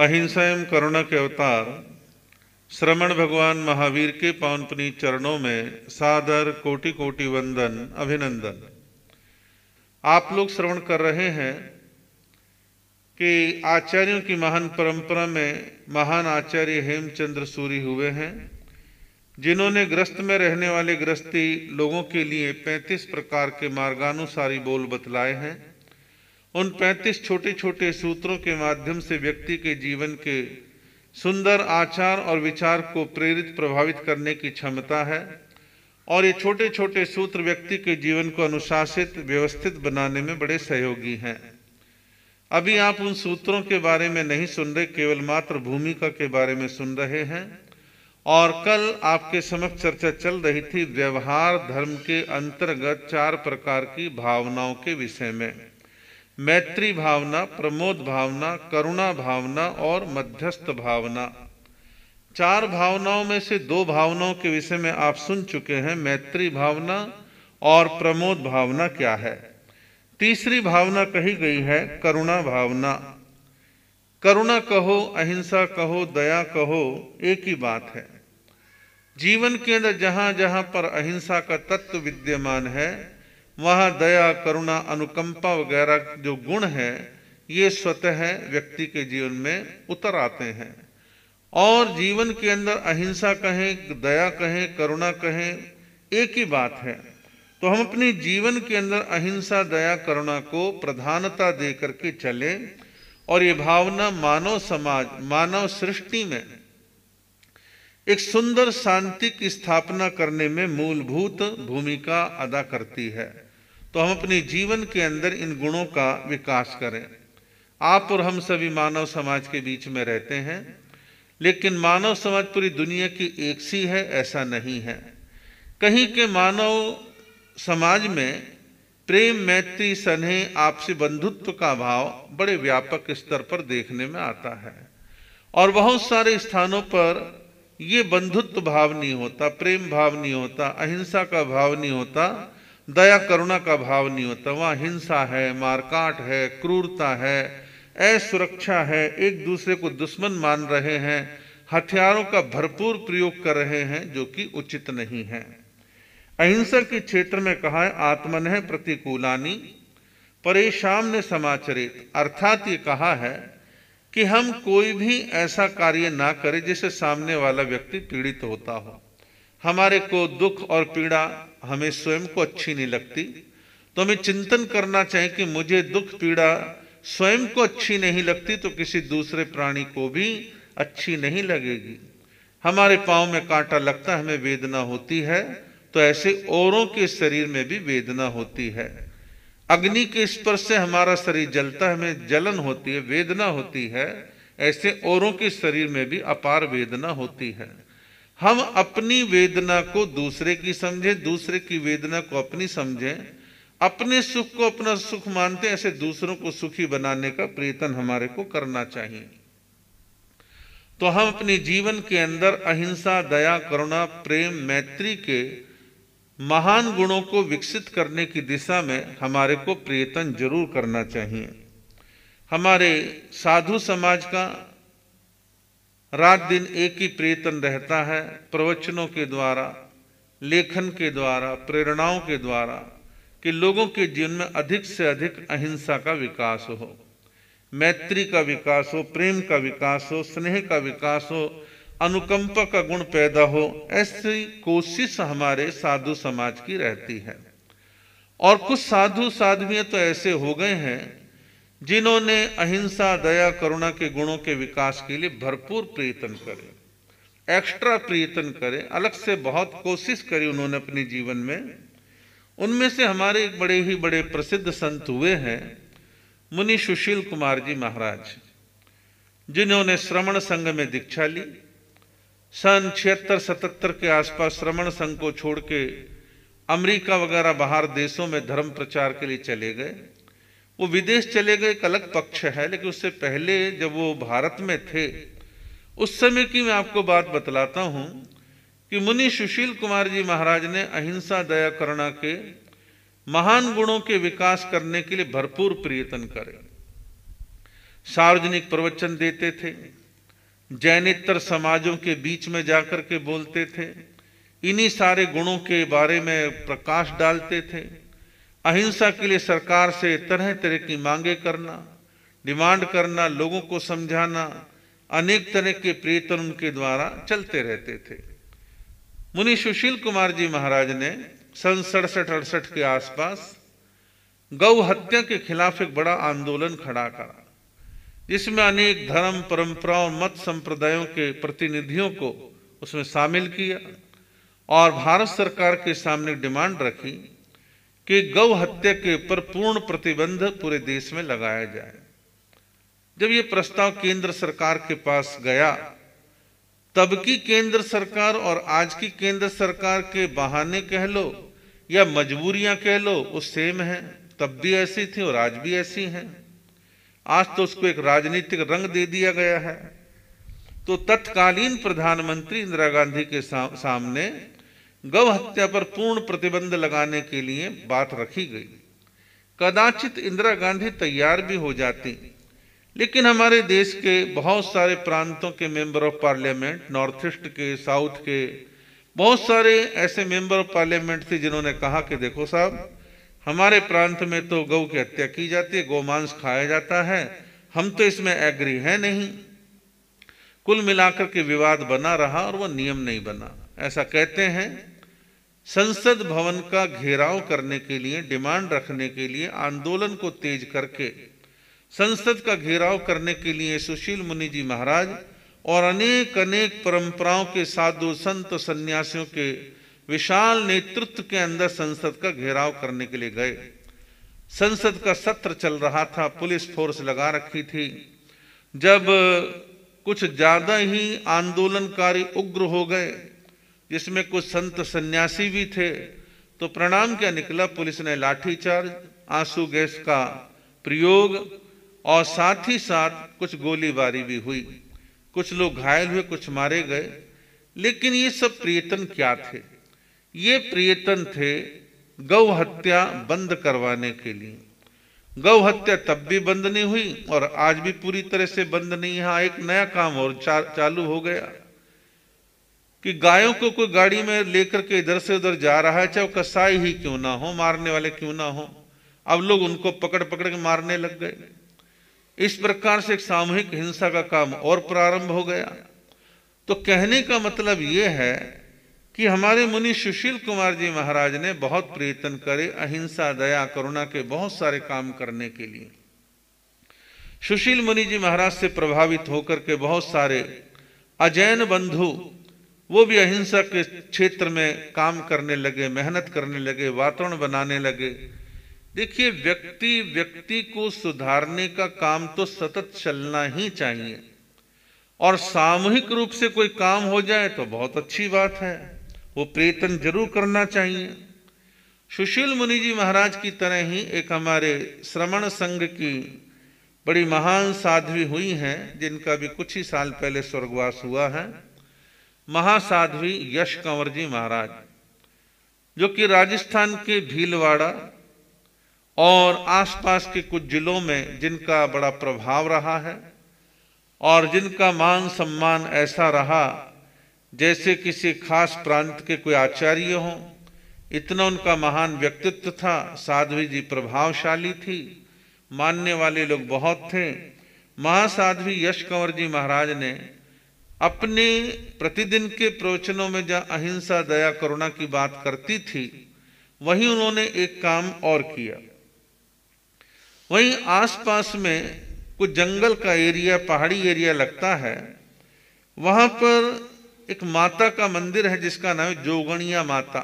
अहिंसा एवं करुणा के अवतार श्रमण भगवान महावीर के पावन पुनीत चरणों में सादर कोटि कोटि वंदन अभिनंदन आप लोग श्रवण कर रहे हैं कि आचार्यों की महान परंपरा में महान आचार्य हेमचंद्र सूरी हुए हैं जिन्होंने ग्रस्त में रहने वाले ग्रस्ती लोगों के लिए 35 प्रकार के मार्गानुसारी बोल बतलाए हैं उन पैंतीस छोटे छोटे सूत्रों के माध्यम से व्यक्ति के जीवन के सुंदर आचार और विचार को प्रेरित प्रभावित करने की क्षमता है और ये छोटे छोटे सूत्र व्यक्ति के जीवन को अनुशासित व्यवस्थित बनाने में बड़े सहयोगी हैं अभी आप उन सूत्रों के बारे में नहीं सुन रहे केवल मात्र भूमिका के बारे में सुन रहे हैं और कल आपके समक्ष चर्चा चल रही थी व्यवहार धर्म के अंतर्गत चार प्रकार की भावनाओं के विषय में मैत्री भावना प्रमोद भावना करुणा भावना और मध्यस्थ भावना चार भावनाओं में से दो भावनाओं के विषय में आप सुन चुके हैं मैत्री भावना और प्रमोद भावना क्या है तीसरी भावना कही गई है करुणा भावना करुणा कहो अहिंसा कहो दया कहो एक ही बात है जीवन के अंदर जहां जहां पर अहिंसा का तत्व विद्यमान है वहाँ दया करुणा अनुकंपा वगैरह जो गुण है ये स्वतः व्यक्ति के जीवन में उतर आते हैं और जीवन के अंदर अहिंसा कहें दया कहें करुणा कहें एक ही बात है तो हम अपने जीवन के अंदर अहिंसा दया करुणा को प्रधानता दे करके चलें और ये भावना मानव समाज मानव सृष्टि में एक सुंदर शांति की स्थापना करने में मूलभूत भूमिका अदा करती है तो हम अपने जीवन के अंदर इन गुणों का विकास करें आप और हम सभी मानव समाज के बीच में रहते हैं लेकिन मानव समाज पूरी दुनिया की एक सी है ऐसा नहीं है कहीं के मानव समाज में प्रेम मैत्री स्नेह आपसी बंधुत्व का भाव बड़े व्यापक स्तर पर देखने में आता है और बहुत सारे स्थानों पर ये बंधुत्व भाव नहीं होता प्रेम भाव नहीं होता अहिंसा का भाव नहीं होता दया करुणा का भाव नहीं होता वहां हिंसा है मारकाट है क्रूरता है असुरक्षा है एक दूसरे को दुश्मन मान रहे हैं हथियारों का भरपूर प्रयोग कर रहे हैं जो कि उचित नहीं है अहिंसा के क्षेत्र में कहा है आत्मन है प्रतिकूलानी परेशान ने समाचरित अर्थात ये कहा है कि हम कोई भी ऐसा कार्य ना करें जिससे सामने वाला व्यक्ति पीड़ित होता हो हमारे को दुख और पीड़ा हमें स्वयं को अच्छी नहीं लगती तो हमें चिंतन करना चाहिए कि मुझे दुख पीड़ा स्वयं को अच्छी नहीं लगती तो किसी दूसरे प्राणी को भी अच्छी नहीं लगेगी हमारे पाँव में कांटा लगता है हमें वेदना होती है तो ऐसे औरों के शरीर में भी वेदना होती है अग्नि के स्पर्श से हमारा शरीर जलता है हमें जलन होती है वेदना होती है ऐसे औरों के शरीर में भी अपार वेदना होती है हम अपनी वेदना को दूसरे की समझें दूसरे की वेदना को अपनी समझें अपने सुख को अपना सुख मानते ऐसे दूसरों को सुखी बनाने का प्रयत्न हमारे को करना चाहिए तो हम अपने जीवन के अंदर अहिंसा दया करुणा प्रेम मैत्री के महान गुणों को विकसित करने की दिशा में हमारे को प्रयत्न जरूर करना चाहिए हमारे साधु समाज का रात दिन एक ही प्रयत्न रहता है प्रवचनों के द्वारा लेखन के द्वारा प्रेरणाओं के द्वारा कि लोगों के जीवन में अधिक से अधिक अहिंसा का विकास हो मैत्री का विकास हो प्रेम का विकास हो स्नेह का विकास हो अनुकंपा का गुण पैदा हो ऐसी कोशिश हमारे साधु समाज की रहती है और कुछ साधु साधवियां तो ऐसे हो गए हैं जिन्होंने अहिंसा दया करुणा के गुणों के विकास के लिए भरपूर प्रयत्न करे एक्स्ट्रा प्रयत्न करे अलग से बहुत कोशिश करी उन्होंने अपने जीवन में उनमें से हमारे एक बड़े ही बड़े प्रसिद्ध संत हुए हैं मुनि सुशील कुमार जी महाराज जिन्होंने श्रवण संघ में दीक्षा ली सन छिहत्तर सतहत्तर के आसपास श्रमण संघ को छोड़ के अमरीका वगैरह बाहर देशों में धर्म प्रचार के लिए चले गए वो विदेश चले गए एक अलग पक्ष है लेकिन उससे पहले जब वो भारत में थे उस समय की मैं आपको बात बतलाता हूँ कि मुनि सुशील कुमार जी महाराज ने अहिंसा दया करुणा के महान गुणों के विकास करने के लिए भरपूर प्रयत्न करे सार्वजनिक प्रवचन देते थे जैनितर समाजों के बीच में जाकर के बोलते थे इन्हीं सारे गुणों के बारे में प्रकाश डालते थे अहिंसा के लिए सरकार से तरह तरह की मांगे करना डिमांड करना लोगों को समझाना अनेक तरह के प्रयत्न उनके द्वारा चलते रहते थे मुनि सुशील कुमार जी महाराज ने सन सड़सठ अड़सठ के आसपास गौ हत्या के खिलाफ एक बड़ा आंदोलन खड़ा करा जिसमें अनेक धर्म परंपराओं और मत संप्रदायों के प्रतिनिधियों को उसमें शामिल किया और भारत सरकार के सामने डिमांड रखी कि गौ हत्या के ऊपर पूर्ण प्रतिबंध पूरे देश में लगाया जाए जब ये प्रस्ताव केंद्र सरकार के पास गया तब की केंद्र सरकार और आज की केंद्र सरकार के बहाने कह लो या मजबूरियां कह लो वो सेम है तब भी ऐसी थी और आज भी ऐसी हैं आज तो उसको एक राजनीतिक रंग दे दिया गया है तो तत्कालीन प्रधानमंत्री इंदिरा गांधी के सामने गौ हत्या पर पूर्ण प्रतिबंध लगाने के लिए बात रखी गई कदाचित इंदिरा गांधी तैयार भी हो जाती लेकिन हमारे देश के बहुत सारे प्रांतों के member of parliament north east के साउथ के बहुत सारे ऐसे मेंबर ऑफ पार्लियामेंट थे जिन्होंने कहा कि देखो साहब हमारे प्रांत में तो गौ की हत्या की जाती है गोमांस खाया जाता है हम तो इसमें एग्री है नहीं कुल मिलाकर के विवाद बना रहा और वह नियम नहीं बना ऐसा कहते हैं संसद भवन का घेराव करने के लिए डिमांड रखने के लिए आंदोलन को तेज करके संसद का घेराव करने के लिए सुशील मुनि जी महाराज और अनेक अनेक परंपराओं के साधु संत सन्यासियों के विशाल नेतृत्व के अंदर संसद का घेराव करने के लिए गए संसद का सत्र चल रहा था पुलिस फोर्स लगा रखी थी जब कुछ ज्यादा ही आंदोलनकारी उग्र हो गए जिसमें कुछ संत सन्यासी भी थे तो प्रणाम क्या निकला पुलिस ने लाठीचार्ज आंसू गैस का प्रयोग और साथ ही साथ कुछ गोलीबारी भी हुई कुछ लोग घायल हुए कुछ मारे गए लेकिन ये सब प्रियतन क्या थे ये प्रयत्न थे गौ हत्या बंद करवाने के लिए गौ हत्या तब भी बंद नहीं हुई और आज भी पूरी तरह से बंद नहीं है एक नया काम और चा, चालू हो गया कि गायों को कोई गाड़ी में लेकर के इधर से उधर जा रहा है चाहे वो कसाई ही क्यों ना हो मारने वाले क्यों ना हो अब लोग उनको पकड़ पकड़ के मारने लग गए इस प्रकार से एक सामूहिक हिंसा का काम और प्रारंभ हो गया तो कहने का मतलब ये है कि हमारे मुनि सुशील कुमार जी महाराज ने बहुत प्रयत्न करे अहिंसा दया करुणा के बहुत सारे काम करने के लिए सुशील मुनि जी महाराज से प्रभावित होकर के बहुत सारे अजैन बंधु वो भी अहिंसा के क्षेत्र में काम करने लगे मेहनत करने लगे वातावरण बनाने लगे देखिए व्यक्ति व्यक्ति को सुधारने का काम तो सतत चलना ही चाहिए और सामूहिक रूप से कोई काम हो जाए तो बहुत अच्छी बात है वो प्रयत्न जरूर करना चाहिए सुशील मुनि जी महाराज की तरह ही एक हमारे श्रवण संघ की बड़ी महान साध्वी हुई हैं जिनका भी कुछ ही साल पहले स्वर्गवास हुआ है महासाध्वी यश कंवर जी महाराज जो कि राजस्थान के भीलवाड़ा और आसपास के कुछ जिलों में जिनका बड़ा प्रभाव रहा है और जिनका मान सम्मान ऐसा रहा जैसे किसी खास प्रांत के कोई आचार्य हों इतना उनका महान व्यक्तित्व था साध्वी जी प्रभावशाली थी मानने वाले लोग बहुत थे महासाध्वी यश कंवर जी महाराज ने अपने प्रतिदिन के प्रवचनों में जहाँ अहिंसा दया करुणा की बात करती थी वहीं उन्होंने एक काम और किया वहीं आसपास में कुछ जंगल का एरिया पहाड़ी एरिया लगता है वहाँ पर एक माता का मंदिर है जिसका नाम है जोगणिया माता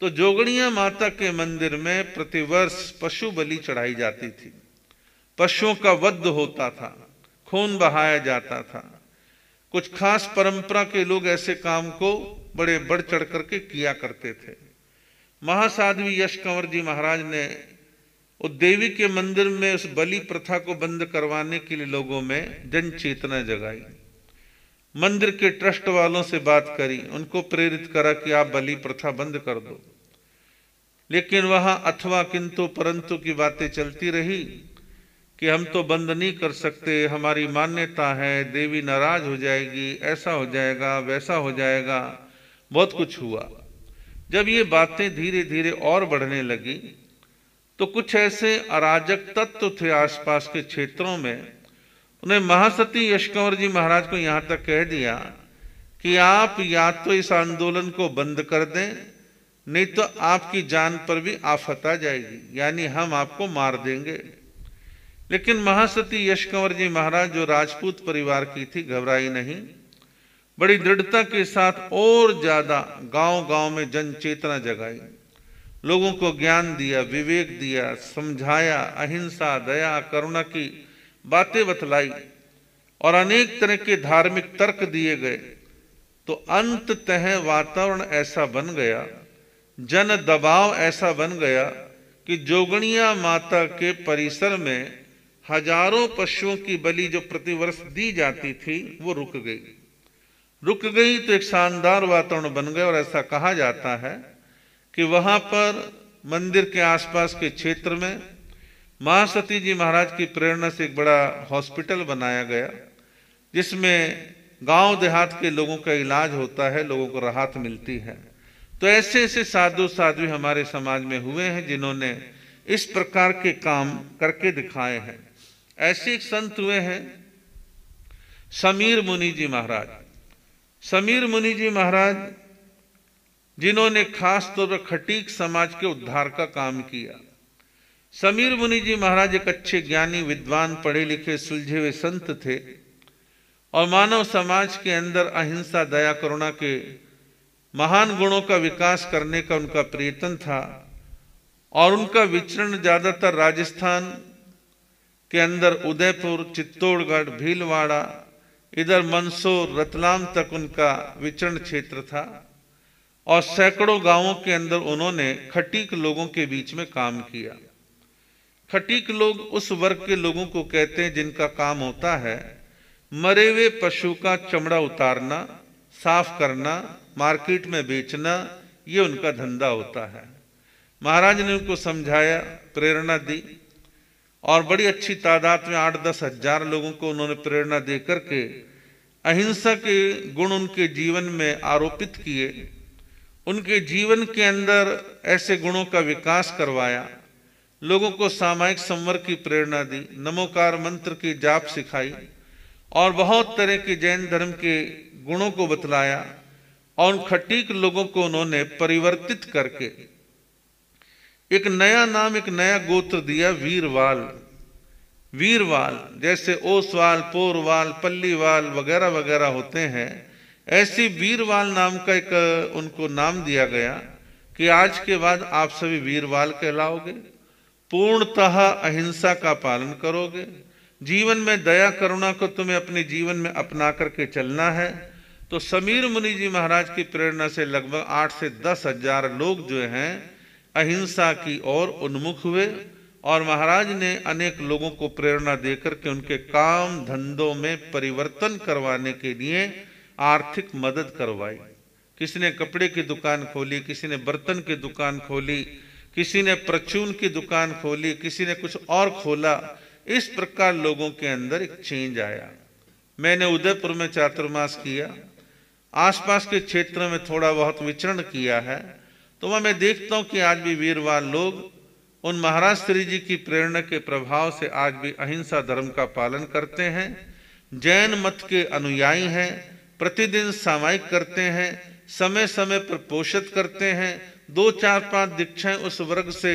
तो जोगणिया माता के मंदिर में प्रतिवर्ष पशु बलि चढ़ाई जाती थी पशुओं का वध होता था खून बहाया जाता था कुछ खास परंपरा के लोग ऐसे काम को बड़े बढ़ चढ़ करके किया करते थे महासाध्वी यश कंवर जी महाराज ने उस देवी के मंदिर में उस बलि प्रथा को बंद करवाने के लिए लोगों में जन चेतना जगाई मंदिर के ट्रस्ट वालों से बात करी उनको प्रेरित करा कि आप बलि प्रथा बंद कर दो लेकिन वहां अथवा किंतु परंतु की बातें चलती रही कि हम तो बंद नहीं कर सकते हमारी मान्यता है देवी नाराज हो जाएगी ऐसा हो जाएगा वैसा हो जाएगा बहुत कुछ हुआ जब ये बातें धीरे धीरे और बढ़ने लगी तो कुछ ऐसे अराजक तत्व थे आसपास के क्षेत्रों में उन्हें महासती यश कंवर जी महाराज को यहां तक कह दिया कि आप या तो इस आंदोलन को बंद कर दें नहीं तो आपकी जान पर भी आफत आ जाएगी यानी हम आपको मार देंगे लेकिन महासती यश कंवर जी महाराज जो राजपूत परिवार की थी घबराई नहीं बड़ी दृढ़ता के साथ और ज्यादा गांव गांव में जन चेतना जगाई लोगों को ज्ञान दिया विवेक दिया समझाया अहिंसा दया करुणा की बातें बतलाई और अनेक तरह के धार्मिक तर्क दिए गए तो अंततः वातावरण ऐसा बन गया जन दबाव ऐसा बन गया कि जोगणिया माता के परिसर में हजारों पशुओं की बलि जो प्रतिवर्ष दी जाती थी वो रुक गई रुक गई तो एक शानदार वातावरण बन गया और ऐसा कहा जाता है कि वहां पर मंदिर के आसपास के क्षेत्र में महासती जी महाराज की प्रेरणा से एक बड़ा हॉस्पिटल बनाया गया जिसमें गांव देहात के लोगों का इलाज होता है लोगों को राहत मिलती है तो ऐसे ऐसे साधु साध्वी हमारे समाज में हुए हैं जिन्होंने इस प्रकार के काम करके दिखाए हैं ऐसे एक संत हुए हैं समीर मुनि जी महाराज समीर मुनि जी महाराज जिन्होंने खास तौर पर खटीक समाज के उद्धार का काम किया समीर मुनि जी महाराज एक अच्छे ज्ञानी विद्वान पढ़े लिखे सुलझे हुए संत थे और मानव समाज के अंदर अहिंसा दया करुणा के महान गुणों का विकास करने का उनका प्रयत्न था और उनका विचरण ज़्यादातर राजस्थान के अंदर उदयपुर चित्तौड़गढ़ भीलवाड़ा इधर मंदसौर रतलाम तक उनका विचरण क्षेत्र था और सैकड़ों गांवों के अंदर उन्होंने खटीक लोगों के बीच में काम किया खटीक लोग उस वर्ग के लोगों को कहते हैं जिनका काम होता है मरे हुए पशु का चमड़ा उतारना साफ करना मार्केट में बेचना ये उनका धंधा होता है महाराज ने उनको समझाया प्रेरणा दी और बड़ी अच्छी तादाद में आठ दस हजार लोगों को उन्होंने प्रेरणा दे करके अहिंसा के गुण उनके जीवन में आरोपित किए उनके जीवन के अंदर ऐसे गुणों का विकास करवाया लोगों को सामायिक संवर की प्रेरणा दी नमोकार मंत्र की जाप सिखाई और बहुत तरह के जैन धर्म के गुणों को बतलाया और उन खटीक लोगों को उन्होंने परिवर्तित करके एक नया नाम एक नया गोत्र दिया वीरवाल वीरवाल जैसे ओसवाल पोरवाल पल्लीवाल वगैरह वगैरह होते हैं ऐसी वीरवाल नाम का एक उनको नाम दिया गया कि आज के बाद आप सभी वीरवाल कहलाओगे पूर्णतः अहिंसा का पालन करोगे जीवन में दया करुणा को तुम्हें अपने जीवन में अपना करके चलना है तो समीर मुनि जी महाराज की प्रेरणा से लगभग आठ से दस हजार लोग जो हैं अहिंसा की ओर उन्मुख हुए और महाराज ने अनेक लोगों को प्रेरणा देकर के उनके काम धंधों में परिवर्तन करवाने के लिए आर्थिक मदद करवाई किसी ने कपड़े की दुकान खोली किसी ने बर्तन की दुकान खोली किसी ने प्रचून की दुकान खोली किसी ने कुछ और खोला इस प्रकार लोगों के अंदर एक चेंज आया मैंने उदयपुर में चातुर्मास किया आसपास के क्षेत्र में थोड़ा बहुत विचरण किया है तो वह मैं देखता हूँ कि आज भी वीरवान लोग उन महाराज श्री जी की प्रेरणा के प्रभाव से आज भी अहिंसा धर्म का पालन करते हैं जैन मत के अनुयायी हैं प्रतिदिन सामायिक करते हैं समय समय पर पोषित करते हैं दो चार पांच दीक्षाएं उस वर्ग से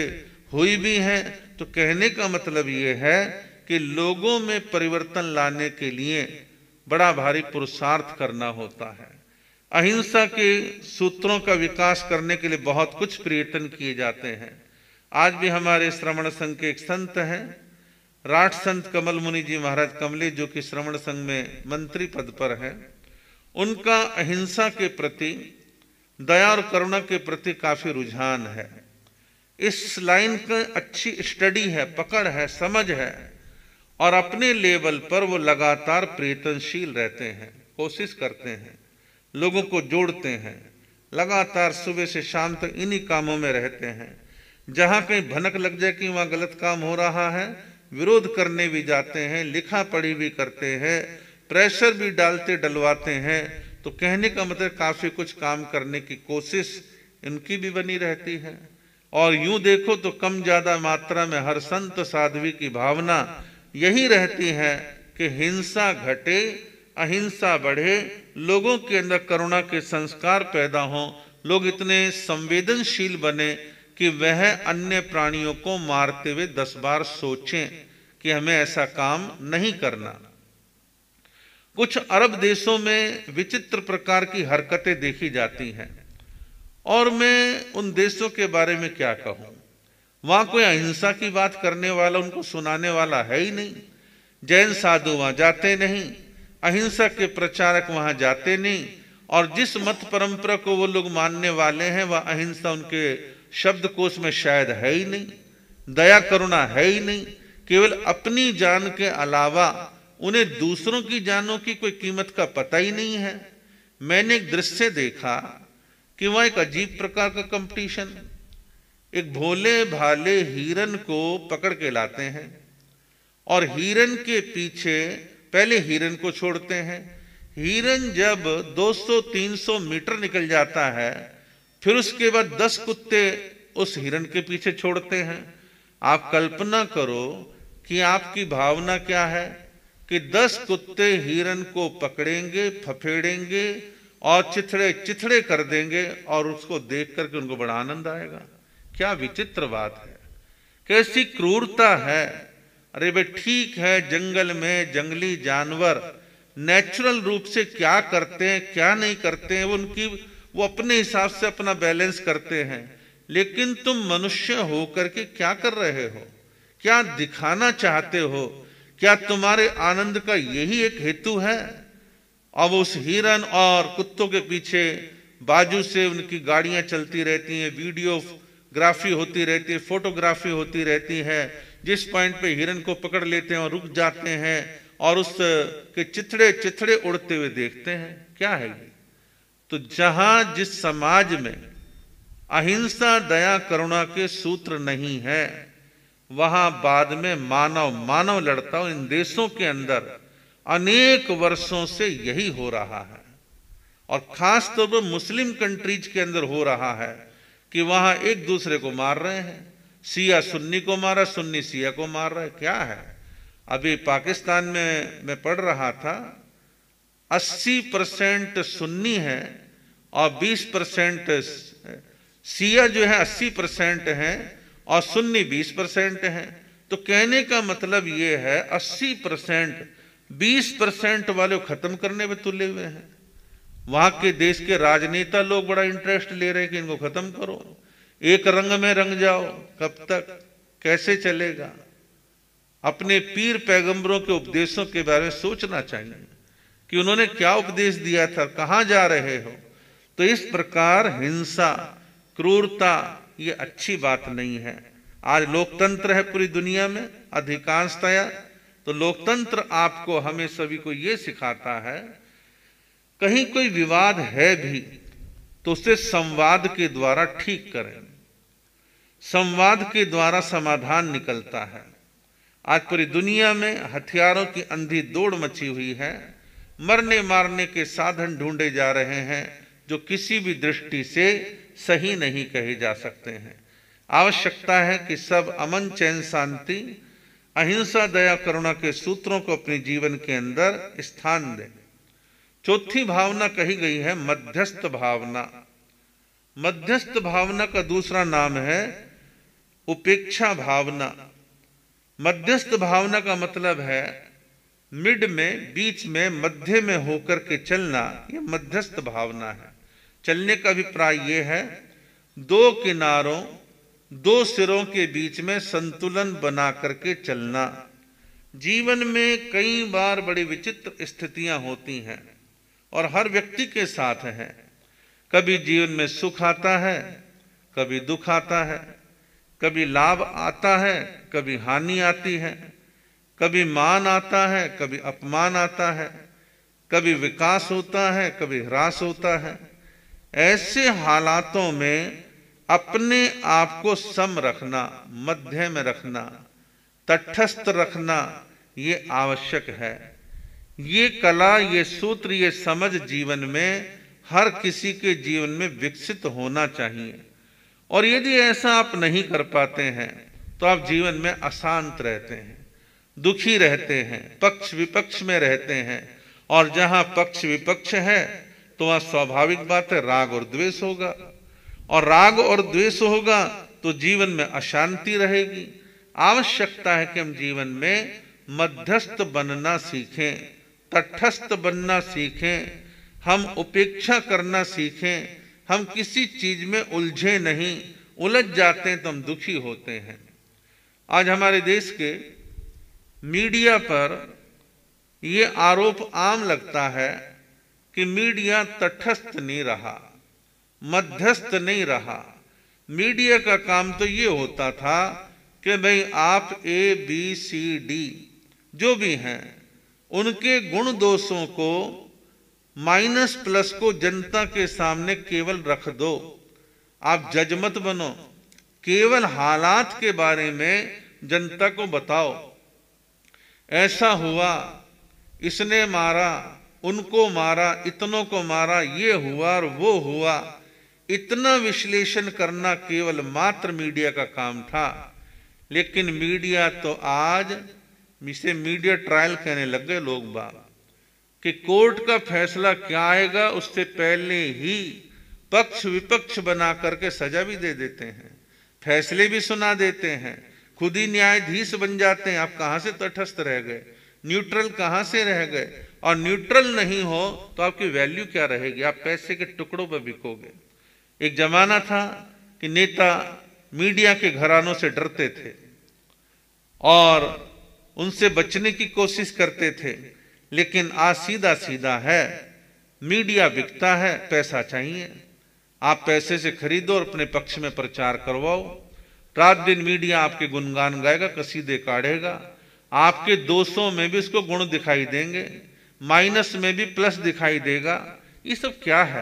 हुई भी हैं तो कहने का मतलब ये है कि लोगों में परिवर्तन लाने के लिए बड़ा भारी पुरुषार्थ करना होता है अहिंसा के सूत्रों का विकास करने के लिए बहुत कुछ प्रयत्न किए जाते हैं आज भी हमारे श्रवण संघ के एक संत हैं राठ संत कमल मुनि जी महाराज कमले जो कि श्रवण संघ में मंत्री पद पर हैं उनका अहिंसा के प्रति दया और करुणा के प्रति काफ़ी रुझान है इस लाइन का अच्छी स्टडी है पकड़ है समझ है और अपने लेवल पर वो लगातार प्रयत्नशील रहते हैं कोशिश करते हैं लोगों को जोड़ते हैं लगातार सुबह से शाम तक इन्हीं कामों में रहते हैं जहाँ कहीं भनक लग जाए कि वहाँ गलत काम हो रहा है विरोध करने भी जाते हैं लिखा पढ़ी भी करते हैं प्रेशर भी डालते डलवाते हैं तो कहने का मतलब काफ़ी कुछ काम करने की कोशिश इनकी भी बनी रहती है और यूं देखो तो कम ज़्यादा मात्रा में हर संत साध्वी की भावना यही रहती है कि हिंसा घटे अहिंसा बढ़े लोगों के अंदर करुणा के संस्कार पैदा हों लोग इतने संवेदनशील बने कि वह अन्य प्राणियों को मारते हुए दस बार सोचें कि हमें ऐसा काम नहीं करना कुछ अरब देशों में विचित्र प्रकार की हरकतें देखी जाती हैं और मैं उन देशों के बारे में क्या कहूँ वहाँ कोई अहिंसा की बात करने वाला उनको सुनाने वाला है ही नहीं जैन साधु वहां जाते नहीं अहिंसा के प्रचारक वहाँ जाते नहीं और जिस मत परंपरा को वो लोग मानने वाले हैं वह अहिंसा उनके शब्दकोश में शायद है ही नहीं दया करुणा है ही नहीं केवल अपनी जान के अलावा उन्हें दूसरों की जानों की कोई कीमत का पता ही नहीं है मैंने एक दृश्य देखा कि वह एक अजीब प्रकार का कंपटीशन एक भोले भाले हिरन को पकड़ के लाते हैं और हिरन के पीछे पहले हिरन को छोड़ते हैं हिरन जब 200-300 मीटर निकल जाता है फिर उसके बाद 10 कुत्ते उस हिरन के पीछे छोड़ते हैं आप कल्पना करो कि आपकी भावना क्या है कि दस कुत्ते हिरन को पकड़ेंगे फफेड़ेंगे और चिथड़े चिथड़े कर देंगे और उसको देख करके उनको बड़ा आनंद आएगा क्या विचित्र बात है कैसी क्रूरता है अरे भाई ठीक है जंगल में जंगली जानवर नेचुरल रूप से क्या करते हैं क्या नहीं करते हैं वो उनकी वो अपने हिसाब से अपना बैलेंस करते हैं लेकिन तुम मनुष्य होकर के क्या कर रहे हो क्या दिखाना चाहते हो क्या तुम्हारे आनंद का यही एक हेतु है अब उस हिरन और कुत्तों के पीछे बाजू से उनकी गाड़ियां चलती रहती हैं ग्राफी होती रहती है फोटोग्राफी होती रहती है जिस पॉइंट पे हिरन को पकड़ लेते हैं और रुक जाते हैं और उस के चिथड़े चिथड़े उड़ते हुए देखते हैं क्या है ये तो जहां जिस समाज में अहिंसा दया करुणा के सूत्र नहीं है वहां बाद में मानव मानव लड़ता और इन देशों के अंदर अनेक वर्षों से यही हो रहा है और खास तौर पर मुस्लिम कंट्रीज के अंदर हो रहा है कि वहां एक दूसरे को मार रहे हैं सिया सुन्नी को मारा सुन्नी सिया को मार रहा है क्या है अभी पाकिस्तान में मैं पढ़ रहा था 80 परसेंट सुन्नी है और 20 परसेंट सिया जो है 80 परसेंट है और सुन्नी 20 परसेंट है तो कहने का मतलब यह है 80 परसेंट बीस परसेंट वाले खत्म करने में तुले हुए हैं वहां के देश के राजनेता लोग बड़ा इंटरेस्ट ले रहे हैं कि इनको खत्म करो एक रंग में रंग जाओ कब तक कैसे चलेगा अपने पीर पैगंबरों के उपदेशों के बारे में सोचना चाहिए कि उन्होंने क्या उपदेश दिया था कहा जा रहे हो तो इस प्रकार हिंसा क्रूरता ये अच्छी बात नहीं है आज लोकतंत्र है पूरी दुनिया में अधिकांशतया तो लोकतंत्र आपको हमें सभी को ये सिखाता है कहीं कोई विवाद है भी तो उसे संवाद के द्वारा ठीक करें संवाद के द्वारा समाधान निकलता है आज पूरी दुनिया में हथियारों की अंधी दौड़ मची हुई है मरने मारने के साधन ढूंढे जा रहे हैं जो किसी भी दृष्टि से सही नहीं कहे जा सकते हैं आवश्यकता है कि सब अमन चैन शांति अहिंसा दया करुणा के सूत्रों को अपने जीवन के अंदर स्थान दें चौथी भावना कही गई है मध्यस्थ भावना मध्यस्थ भावना का दूसरा नाम है उपेक्षा भावना मध्यस्थ भावना का मतलब है मिड में बीच में मध्य में होकर के चलना यह मध्यस्थ भावना है चलने का अभिप्राय यह है दो किनारों दो सिरों के बीच में संतुलन बना करके चलना जीवन में कई बार बड़ी विचित्र स्थितियां होती हैं और हर व्यक्ति के साथ हैं कभी जीवन में सुख आता है कभी दुख आता है कभी लाभ आता है कभी हानि आती है कभी मान आता है कभी अपमान आता है कभी विकास होता है कभी ह्रास होता है ऐसे हालातों में अपने आप को सम रखना मध्य में रखना तटस्थ रखना ये आवश्यक है ये कला ये सूत्र ये समझ जीवन में हर किसी के जीवन में विकसित होना चाहिए और यदि ऐसा आप नहीं कर पाते हैं तो आप जीवन में अशांत रहते हैं दुखी रहते हैं पक्ष विपक्ष में रहते हैं और जहाँ पक्ष विपक्ष है तो वहां स्वाभाविक बात है राग और द्वेष होगा और राग और द्वेष होगा तो जीवन में अशांति रहेगी आवश्यकता है कि हम जीवन में मध्यस्थ बनना सीखें तटस्थ बनना सीखें हम उपेक्षा करना सीखें हम किसी चीज में उलझे नहीं उलझ जाते हैं तो हम दुखी होते हैं आज हमारे देश के मीडिया पर ये आरोप आम लगता है कि मीडिया तटस्थ नहीं रहा मध्यस्थ नहीं रहा मीडिया का काम तो ये होता था कि भाई आप ए बी सी डी जो भी हैं उनके गुण दोषों को माइनस प्लस को जनता के सामने केवल रख दो आप जजमत बनो केवल हालात के बारे में जनता को बताओ ऐसा हुआ इसने मारा उनको मारा इतनों को मारा ये हुआ और वो हुआ इतना विश्लेषण करना केवल मात्र मीडिया का काम था लेकिन मीडिया तो आज इसे मीडिया ट्रायल कहने लग गए लोग बाग कि कोर्ट का फैसला क्या आएगा उससे पहले ही पक्ष विपक्ष बना करके सजा भी दे देते हैं फैसले भी सुना देते हैं खुद ही न्यायाधीश बन जाते हैं आप कहाँ से तटस्थ रह गए न्यूट्रल कहाँ से रह गए और न्यूट्रल नहीं हो तो आपकी वैल्यू क्या रहेगी आप पैसे के टुकड़ों पर बिकोगे एक जमाना था कि नेता मीडिया के घरानों से डरते थे और उनसे बचने की कोशिश करते थे लेकिन आज सीधा सीधा है मीडिया बिकता है पैसा चाहिए आप पैसे से खरीदो और अपने पक्ष में प्रचार करवाओ रात दिन मीडिया आपके गुणगान गाएगा कसीदे काढ़ेगा आपके दोषों में भी उसको गुण दिखाई देंगे माइनस में भी प्लस दिखाई देगा ये सब क्या है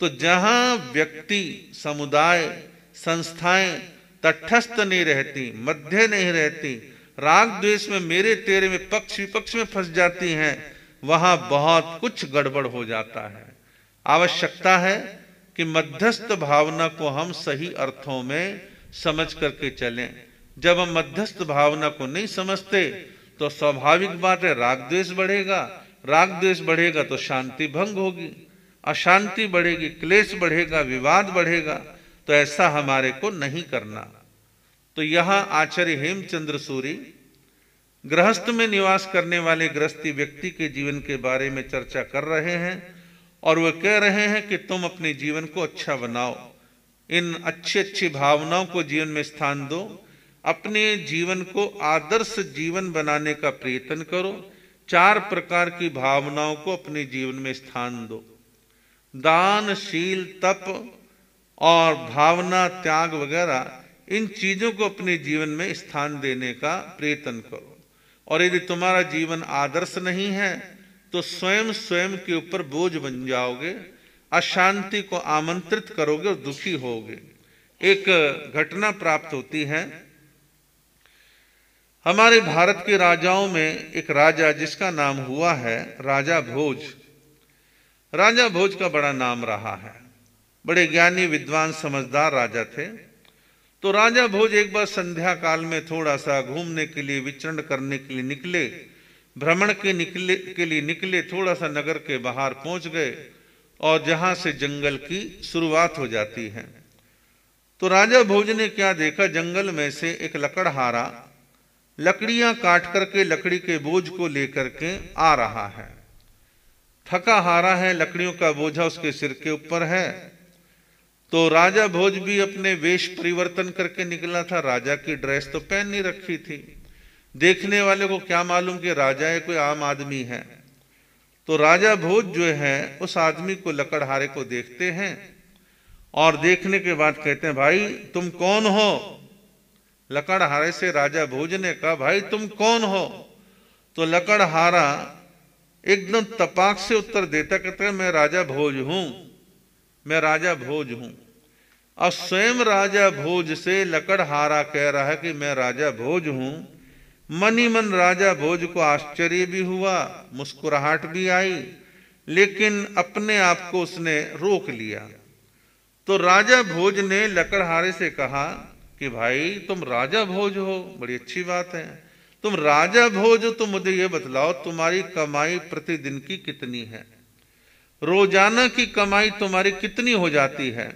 तो जहां व्यक्ति समुदाय संस्थाएं तटस्थ नहीं रहती मध्य नहीं रहती राग द्वेष में मेरे तेरे में पक्ष विपक्ष में फंस जाती हैं वहां बहुत कुछ गड़बड़ हो जाता है आवश्यकता है कि मध्यस्थ भावना को हम सही अर्थों में समझ करके चलें जब हम मध्यस्थ भावना को नहीं समझते तो स्वाभाविक बात है राग द्वेष बढ़ेगा राग द्वेष बढ़ेगा तो शांति भंग होगी अशांति बढ़ेगी क्लेश बढ़ेगा विवाद बढ़ेगा तो ऐसा हमारे को नहीं करना तो यहां आचार्य हेमचंद्र सूरी गृहस्थ में निवास करने वाले गृहस्थी व्यक्ति के जीवन के बारे में चर्चा कर रहे हैं और वह कह रहे हैं कि तुम अपने जीवन को अच्छा बनाओ इन अच्छी अच्छी भावनाओं को जीवन में स्थान दो अपने जीवन को आदर्श जीवन बनाने का प्रयत्न करो चार प्रकार की भावनाओं को अपने जीवन में स्थान दो दान शील तप और भावना त्याग वगैरह इन चीजों को अपने जीवन में स्थान देने का प्रयत्न करो और यदि तुम्हारा जीवन आदर्श नहीं है तो स्वयं स्वयं के ऊपर बोझ बन जाओगे अशांति को आमंत्रित करोगे और दुखी होगे एक घटना प्राप्त होती है हमारे भारत के राजाओं में एक राजा जिसका नाम हुआ है राजा भोज राजा भोज का बड़ा नाम रहा है बड़े ज्ञानी विद्वान समझदार राजा थे तो राजा भोज एक बार संध्या काल में थोड़ा सा घूमने के लिए विचरण करने के लिए निकले भ्रमण के निकले के लिए निकले थोड़ा सा नगर के बाहर पहुंच गए और जहां से जंगल की शुरुआत हो जाती है तो राजा भोज ने क्या देखा जंगल में से एक लकड़हारा लकड़ियां काट करके लकड़ी के बोझ को लेकर के आ रहा है थका हारा है लकड़ियों का बोझा उसके सिर के ऊपर है तो राजा भोज भी अपने वेश परिवर्तन करके निकला था राजा की ड्रेस तो पहन नहीं रखी थी देखने वाले को क्या मालूम कि राजा है कोई आम आदमी है तो राजा भोज जो है उस आदमी को लकड़हारे को देखते हैं और देखने के बाद कहते हैं भाई तुम कौन हो लकड़हारे से राजा भोज ने कहा भाई तुम कौन हो तो लकड़हारा एकदम तपाक से उत्तर देता कहता मैं राजा भोज हूं मैं राजा भोज हूं और स्वयं राजा भोज से लकड़हारा कह रहा है कि मैं राजा भोज हूं मनी मन राजा भोज को आश्चर्य भी हुआ मुस्कुराहट भी आई लेकिन अपने आप को उसने रोक लिया तो राजा भोज ने लकड़हारे से कहा कि भाई तुम राजा भोज हो बड़ी अच्छी बात है तुम राजा भोज तो मुझे ये बतलाओ तुम्हारी कमाई प्रतिदिन की कितनी है रोजाना की कमाई तुम्हारी कितनी हो जाती है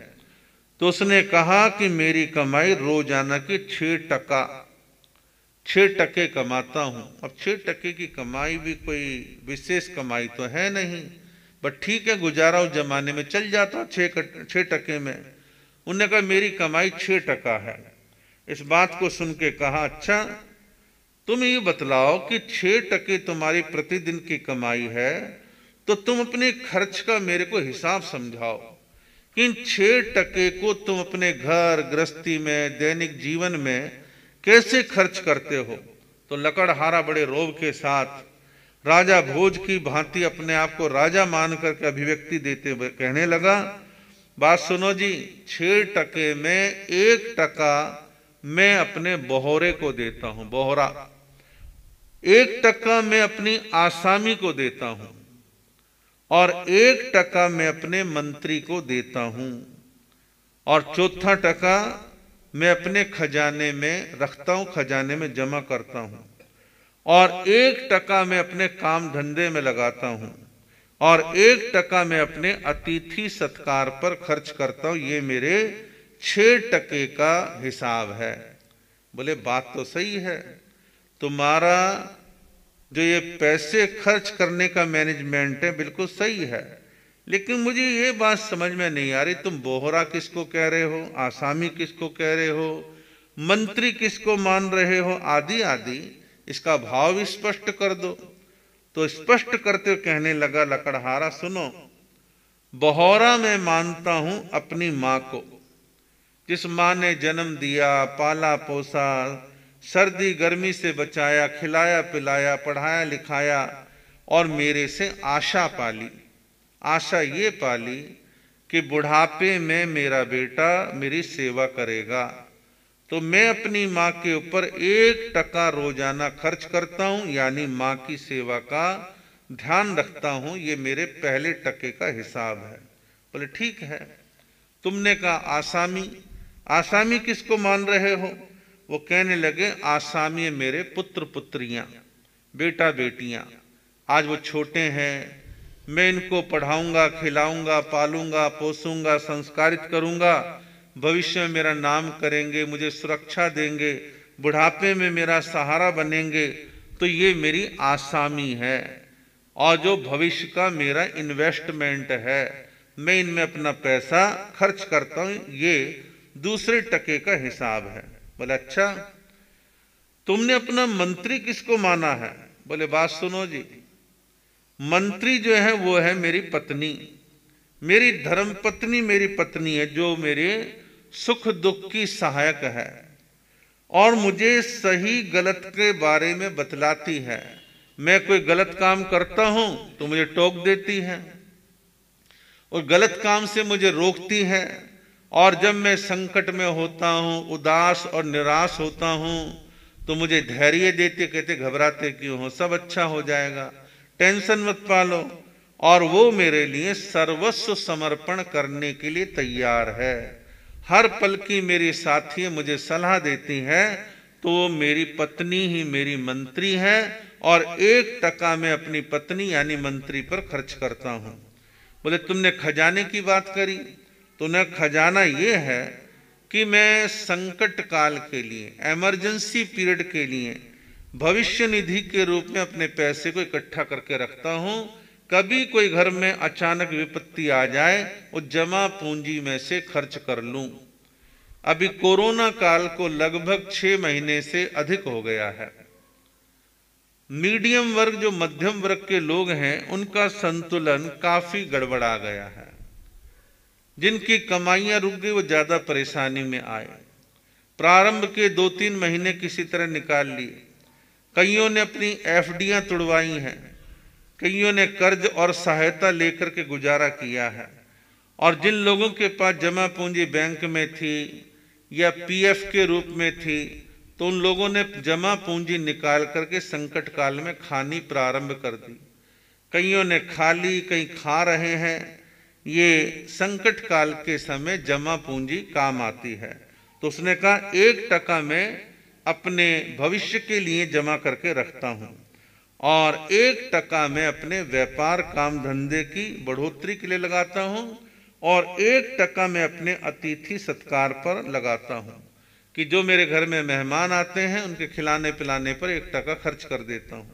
तो उसने कहा कि मेरी कमाई रोजाना की छः टका छः टके कमाता हूं अब छह टके की कमाई भी कोई विशेष कमाई तो है नहीं बट ठीक है गुजारा उस जमाने में चल जाता छे टके में उन्होंने कहा मेरी कमाई छः टका है इस बात को सुन के कहा अच्छा तुम ये बतलाओ कि छः टके तुम्हारी प्रतिदिन की कमाई है तो तुम अपने खर्च का मेरे को हिसाब समझाओ कि इन टके को तुम अपने घर गृहस्थी में दैनिक जीवन में कैसे खर्च करते हो तो लकड़हारा बड़े रोब के साथ राजा भोज की भांति अपने आप को राजा मान करके अभिव्यक्ति देते कहने लगा बात सुनो जी छह टके में एक टका मैं अपने बोहरे को देता हूं बोहरा एक टका मैं अपनी आसामी को देता हूं और एक टका मैं अपने मंत्री को देता हूं और चौथा टका मैं अपने खजाने में रखता हूं खजाने में जमा करता हूं और एक टका मैं अपने काम धंधे में लगाता हूं और एक टका मैं अपने अतिथि सत्कार पर खर्च करता हूँ ये मेरे छह टके का हिसाब है बोले बात तो सही है तुम्हारा जो ये पैसे खर्च करने का मैनेजमेंट है बिल्कुल सही है लेकिन मुझे ये बात समझ में नहीं आ रही तुम बोहरा किसको कह रहे हो आसामी किसको कह रहे हो मंत्री किसको मान रहे हो आदि आदि इसका भाव स्पष्ट कर दो तो स्पष्ट करते कहने लगा लकड़हारा सुनो बहोरा मैं मानता हूं अपनी मां को जिस मां ने जन्म दिया पाला पोसा सर्दी गर्मी से बचाया खिलाया पिलाया पढ़ाया लिखाया और मेरे से आशा पाली आशा ये पाली कि बुढ़ापे में मेरा बेटा मेरी सेवा करेगा तो मैं अपनी माँ के ऊपर एक टका रोजाना खर्च करता हूँ यानी माँ की सेवा का ध्यान रखता हूँ ये मेरे पहले टके का हिसाब है बोले ठीक है तुमने कहा आसामी आसामी किसको मान रहे हो वो कहने लगे आसामी मेरे पुत्र पुत्रियाँ बेटा बेटियाँ आज वो छोटे हैं मैं इनको पढ़ाऊंगा खिलाऊंगा पालूंगा पोसूंगा संस्कारित करूंगा भविष्य में मेरा नाम करेंगे मुझे सुरक्षा देंगे बुढ़ापे में मेरा सहारा बनेंगे तो ये मेरी आसामी है और जो भविष्य का मेरा इन्वेस्टमेंट है मैं इनमें अपना पैसा खर्च करता हूँ ये दूसरे टके का हिसाब है बोले अच्छा तुमने अपना मंत्री किसको माना है बोले बात सुनो जी मंत्री जो है वो है मेरी पत्नी मेरी धर्म पत्नी मेरी पत्नी है जो मेरे सुख दुख की सहायक है और मुझे सही गलत के बारे में बतलाती है मैं कोई गलत काम करता हूं तो मुझे टोक देती है और गलत काम से मुझे रोकती है और जब मैं संकट में होता हूं उदास और निराश होता हूं तो मुझे धैर्य देते कहते घबराते क्यों हो सब अच्छा हो जाएगा टेंशन मत पालो और वो मेरे लिए सर्वस्व समर्पण करने के लिए तैयार है हर पल की मेरी साथी मुझे सलाह देती है तो वो मेरी पत्नी ही मेरी मंत्री है और एक टका मैं अपनी पत्नी यानी मंत्री पर खर्च करता हूँ बोले तुमने खजाने की बात करी तो न खजाना ये है कि मैं संकट काल के लिए एमरजेंसी पीरियड के लिए भविष्य निधि के रूप में अपने पैसे को इकट्ठा करके रखता हूँ कभी कोई घर में अचानक विपत्ति आ जाए और जमा पूंजी में से खर्च कर लूं अभी कोरोना काल को लगभग छह महीने से अधिक हो गया है मीडियम वर्ग जो मध्यम वर्ग के लोग हैं उनका संतुलन काफी गड़बड़ा गया है जिनकी कमाइयां रुक गई वो ज्यादा परेशानी में आए प्रारंभ के दो तीन महीने किसी तरह निकाल लिए कईयों ने अपनी एफडियां तुड़वाई हैं कईयों ने कर्ज और सहायता लेकर के गुजारा किया है और जिन लोगों के पास जमा पूंजी बैंक में थी या पीएफ के रूप में थी तो उन लोगों ने जमा पूंजी निकाल करके संकट काल में खानी प्रारंभ कर दी कईयों ने खा ली कई खा रहे हैं ये संकट काल के समय जमा पूंजी काम आती है तो उसने कहा एक टका में अपने भविष्य के लिए जमा करके रखता हूँ और एक टका मैं अपने व्यापार काम धंधे की बढ़ोतरी के लिए लगाता हूँ और एक टका मैं अपने अतिथि सत्कार पर लगाता हूँ कि जो मेरे घर में मेहमान आते हैं उनके खिलाने पिलाने पर एक टका खर्च कर देता हूँ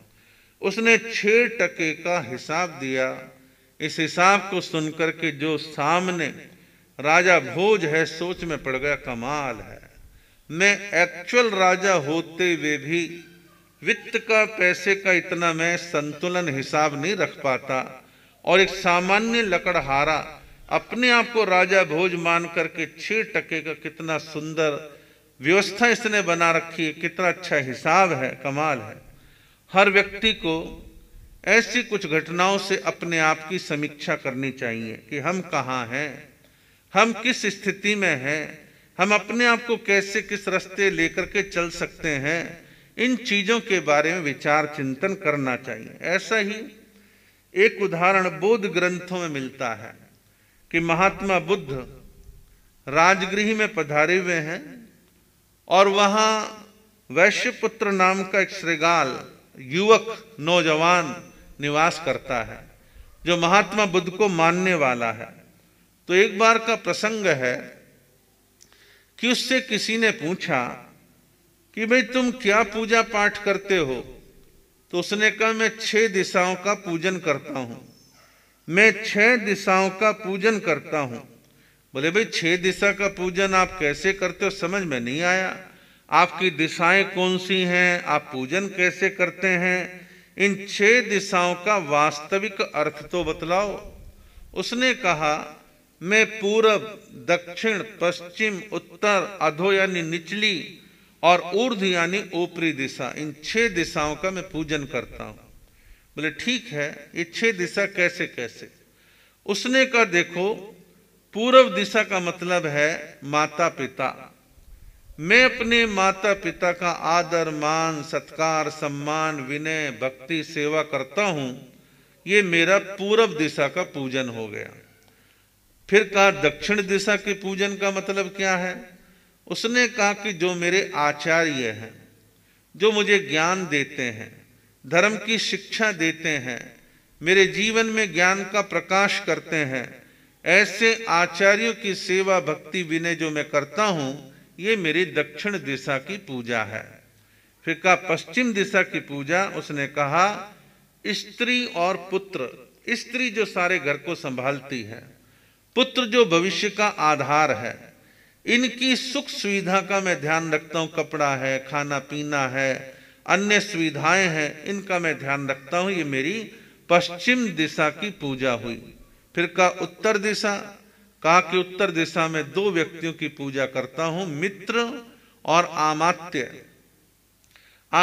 उसने छः टके का हिसाब दिया इस हिसाब को सुनकर के जो सामने राजा भोज है सोच में पड़ गया कमाल है मैं एक्चुअल राजा होते हुए भी वित्त का पैसे का इतना मैं संतुलन हिसाब नहीं रख पाता और एक सामान्य लकड़हारा अपने आप को राजा भोज मान करके छह टके का कितना सुंदर व्यवस्था इसने बना रखी है कितना अच्छा हिसाब है कमाल है हर व्यक्ति को ऐसी कुछ घटनाओं से अपने आप की समीक्षा करनी चाहिए कि हम कहाँ हैं हम किस स्थिति में हैं हम अपने आप को कैसे किस रास्ते लेकर के चल सकते हैं इन चीज़ों के बारे में विचार चिंतन करना चाहिए ऐसा ही एक उदाहरण बोध ग्रंथों में मिलता है कि महात्मा बुद्ध राजगृह में पधारे हुए हैं और वहां वैश्यपुत्र नाम का एक श्रीगाल युवक नौजवान निवास करता है जो महात्मा बुद्ध को मानने वाला है तो एक बार का प्रसंग है कि उससे किसी ने पूछा कि भाई तुम क्या पूजा पाठ करते हो तो उसने कहा मैं छह दिशाओं का पूजन करता हूं मैं छह दिशाओं का पूजन करता हूं बोले भाई छह दिशा का पूजन आप कैसे करते हो समझ में नहीं आया आपकी दिशाएं कौन सी हैं आप पूजन कैसे करते हैं इन छह दिशाओं का वास्तविक अर्थ तो बतलाओ उसने कहा मैं पूरब दक्षिण पश्चिम उत्तर अधो यानी निचली और ऊर्ध यानी ऊपरी दिशा इन छह दिशाओं का मैं पूजन करता हूं बोले ठीक है ये छह दिशा कैसे कैसे उसने कहा देखो पूर्व दिशा का मतलब है माता पिता मैं अपने माता पिता का आदर मान सत्कार सम्मान विनय भक्ति सेवा करता हूं ये मेरा पूर्व दिशा का पूजन हो गया फिर कहा दक्षिण दिशा के पूजन का मतलब क्या है उसने कहा कि जो मेरे आचार्य हैं जो मुझे ज्ञान देते हैं धर्म की शिक्षा देते हैं मेरे जीवन में ज्ञान का प्रकाश करते हैं ऐसे आचार्यों की सेवा भक्ति विनय जो मैं करता हूँ ये मेरी दक्षिण दिशा की पूजा है फिर कहा पश्चिम दिशा की पूजा उसने कहा स्त्री और पुत्र स्त्री जो सारे घर को संभालती है पुत्र जो भविष्य का आधार है इनकी सुख सुविधा का मैं ध्यान रखता हूँ कपड़ा है खाना पीना है अन्य सुविधाएं हैं इनका मैं ध्यान रखता हूँ ये मेरी पश्चिम दिशा की पूजा हुई फिर कहा उत्तर दिशा कहा कि उत्तर दिशा में दो व्यक्तियों की पूजा करता हूँ मित्र और आमात्य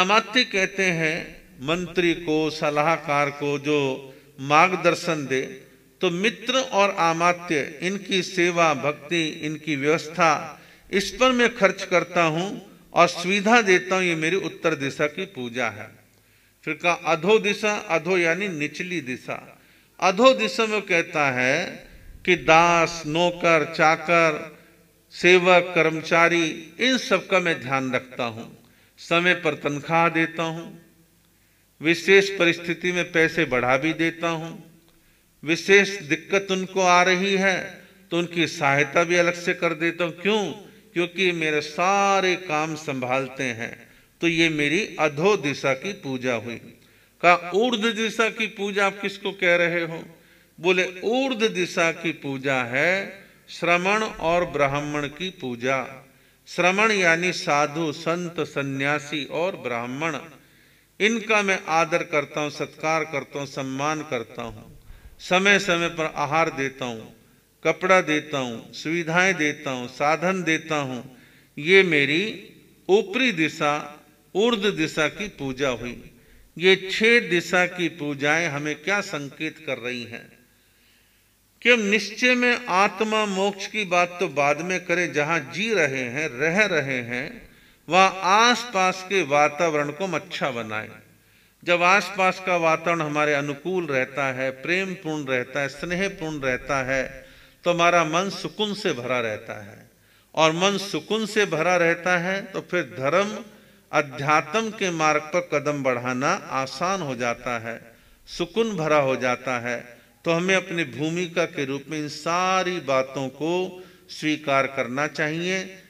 आमात्य कहते हैं मंत्री को सलाहकार को जो मार्गदर्शन दे तो मित्र और आमात्य इनकी सेवा भक्ति इनकी व्यवस्था इस पर मैं खर्च करता हूं और सुविधा देता हूं ये मेरी उत्तर दिशा की पूजा है फिर कहा अधो दिशा अधो यानी निचली दिशा अधो दिशा में कहता है कि दास नौकर चाकर सेवक कर्मचारी इन सब का मैं ध्यान रखता हूं समय पर तनख्वाह देता हूं विशेष परिस्थिति में पैसे बढ़ा भी देता हूं विशेष दिक्कत उनको आ रही है तो उनकी सहायता भी अलग से कर देता हूं क्यों क्योंकि मेरे सारे काम संभालते हैं तो ये मेरी अधो दिशा की पूजा हुई कहा ऊर्ध दिशा की पूजा आप किसको कह रहे हो बोले ऊर्ध दिशा की पूजा है श्रमण और ब्राह्मण की पूजा श्रमण यानी साधु संत सन्यासी और ब्राह्मण इनका मैं आदर करता हूं सत्कार करता हूँ सम्मान करता हूँ समय समय पर आहार देता हूँ कपड़ा देता हूँ सुविधाएं देता हूँ साधन देता हूँ ये मेरी ऊपरी दिशा ऊर्ध दिशा की पूजा हुई ये छह दिशा की पूजाएं हमें क्या संकेत कर रही हैं कि हम निश्चय में आत्मा मोक्ष की बात तो बाद में करें जहां जी रहे हैं रह रहे हैं वह आसपास के वातावरण को हम अच्छा बनाएं जब आसपास का वातावरण हमारे अनुकूल रहता है प्रेम पूर्ण रहता है स्नेह पूर्ण रहता है तो हमारा मन सुकून से भरा रहता है और मन सुकून से भरा रहता है तो फिर धर्म अध्यात्म के मार्ग पर कदम बढ़ाना आसान हो जाता है सुकून भरा हो जाता है तो हमें अपनी भूमिका के रूप में इन सारी बातों को स्वीकार करना चाहिए